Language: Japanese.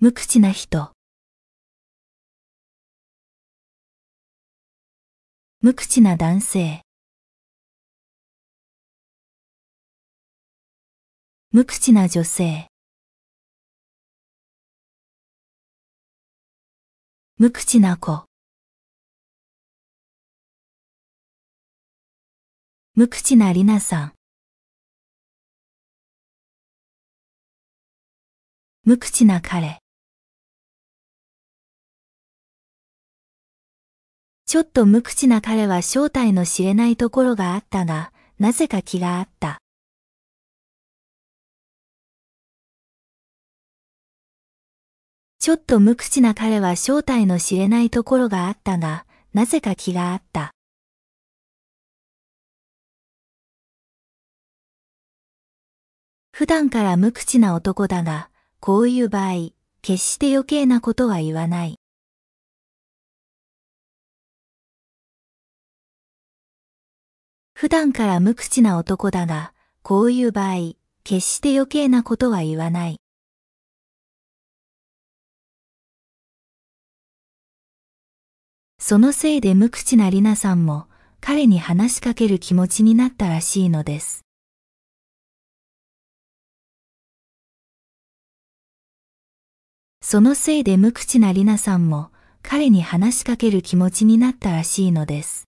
無口な人無口な男性無口な女性無口な子無口なリナさん無口な彼ちょっと無口な彼は正体の知れないところがあったが、なぜか気があった。ちょっと無口な彼は正体の知れないところがあったが、なぜか気があった。普段から無口な男だが、こういう場合、決して余計なことは言わない。普段から無口な男だが、こういう場合、決して余計なことは言わない。そのせいで無口なリナさんも彼に話しかける気持ちになったらしいのです。そのせいで無口なリナさんも彼に話しかける気持ちになったらしいのです。